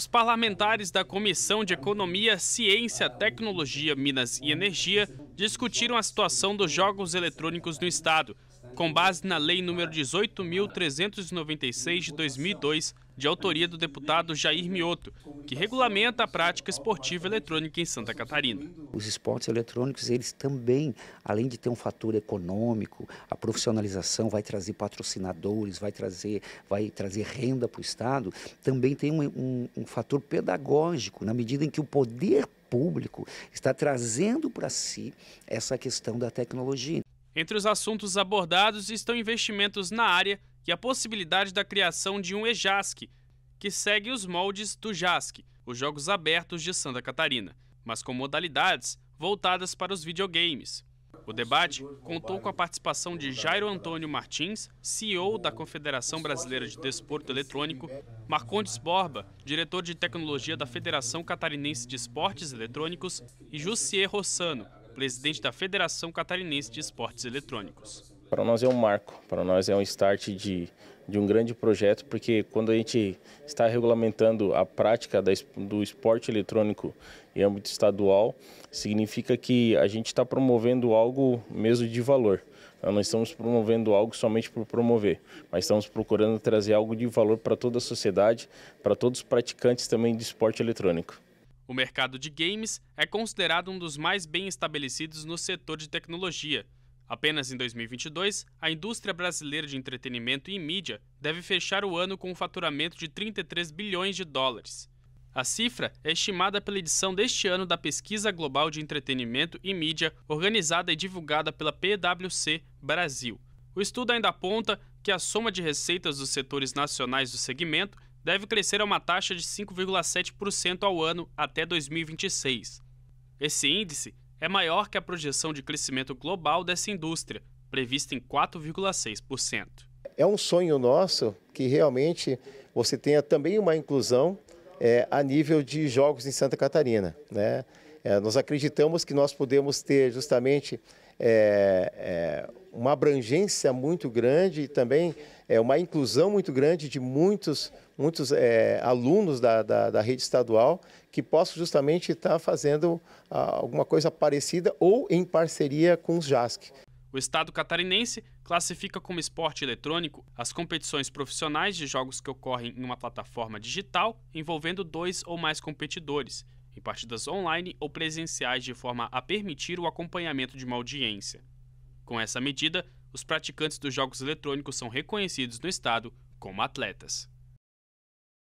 Os parlamentares da Comissão de Economia, Ciência, Tecnologia, Minas e Energia discutiram a situação dos jogos eletrônicos no estado, com base na Lei nº 18.396 de 2002, de autoria do deputado Jair Mioto, que regulamenta a prática esportiva eletrônica em Santa Catarina. Os esportes eletrônicos, eles também, além de ter um fator econômico, a profissionalização vai trazer patrocinadores, vai trazer, vai trazer renda para o Estado, também tem um, um, um fator pedagógico, na medida em que o poder público está trazendo para si essa questão da tecnologia. Entre os assuntos abordados estão investimentos na área, e a possibilidade da criação de um EJASC, que segue os moldes do JASC, os Jogos Abertos de Santa Catarina, mas com modalidades voltadas para os videogames. O debate contou com a participação de Jairo Antônio Martins, CEO da Confederação Brasileira de Desporto Eletrônico, Marcondes Borba, diretor de tecnologia da Federação Catarinense de Esportes Eletrônicos, e Jussier Rossano, presidente da Federação Catarinense de Esportes Eletrônicos. Para nós é um marco, para nós é um start de, de um grande projeto, porque quando a gente está regulamentando a prática da, do esporte eletrônico em âmbito estadual, significa que a gente está promovendo algo mesmo de valor. Nós não estamos promovendo algo somente por promover, mas estamos procurando trazer algo de valor para toda a sociedade, para todos os praticantes também de esporte eletrônico. O mercado de games é considerado um dos mais bem estabelecidos no setor de tecnologia. Apenas em 2022, a indústria brasileira de entretenimento e mídia deve fechar o ano com um faturamento de 33 bilhões de dólares. A cifra é estimada pela edição deste ano da Pesquisa Global de Entretenimento e Mídia, organizada e divulgada pela PwC Brasil. O estudo ainda aponta que a soma de receitas dos setores nacionais do segmento deve crescer a uma taxa de 5,7% ao ano até 2026. Esse índice é maior que a projeção de crescimento global dessa indústria, prevista em 4,6%. É um sonho nosso que realmente você tenha também uma inclusão é, a nível de jogos em Santa Catarina. Né? É, nós acreditamos que nós podemos ter justamente é, é, uma abrangência muito grande e também é, uma inclusão muito grande de muitos, muitos é, alunos da, da, da, rede estadual que possam justamente estar fazendo ah, alguma coisa parecida ou em parceria com os JASC. O Estado catarinense classifica como esporte eletrônico as competições profissionais de jogos que ocorrem em uma plataforma digital envolvendo dois ou mais competidores, partidas online ou presenciais de forma a permitir o acompanhamento de uma audiência. Com essa medida, os praticantes dos jogos eletrônicos são reconhecidos no Estado como atletas.